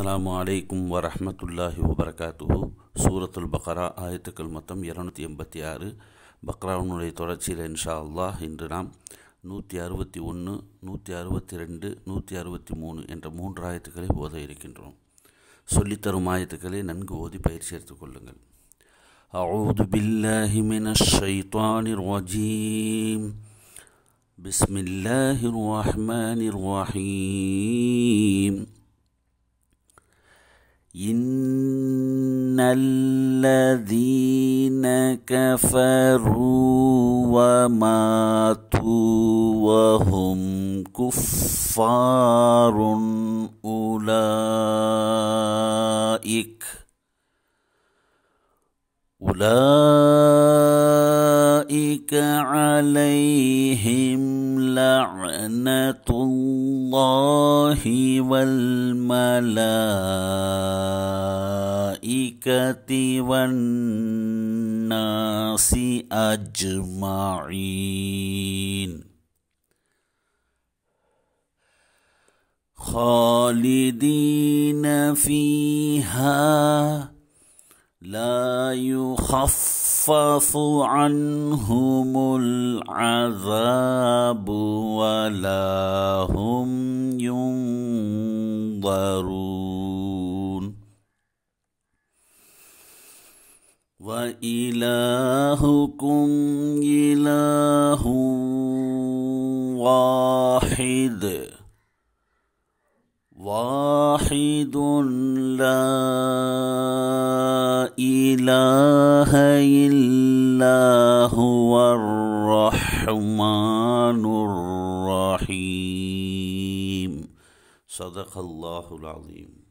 അലൈക്കും വലൈക്കും വരഹമത്തല്ലാഹി വബർക്കാത്തുഹു സൂറത്തുൽ ബക്കറ ആയത്തുക്കൾ മൊത്തം ഇരുന്നൂറ്റി എൺപത്തി ആറ് ബക്രാവിനുടേ തുടർച്ചയിൽ ഇൻഷാ അള്ളാഹ് ഇന്ന് നാം നൂറ്റി അറുപത്തി ഒന്ന് നൂറ്റി അറുപത്തി രണ്ട് നൂറ്റി അറുപത്തി മൂന്ന് എന്ന മൂന്ന് ആയത്തുക്കളെ ബോധയിരിക്കുന്നു சொல்லித்தரும் ஆயத்துக்களை நன்கு ஓதி பயிற்சி எடுத்துக் கொள்ளுங்கள் ان الذين كفروا وماتوا وهم كفار اولئك اولئك أولئك عليهم لعنة الله والملائكة والناس أجمعين خالدين فيها لا يخفف عنهم العذاب ولا هم ينظرون وإلهكم إله واحد لا اله الا هو الرحمن الرحيم صدق الله العظيم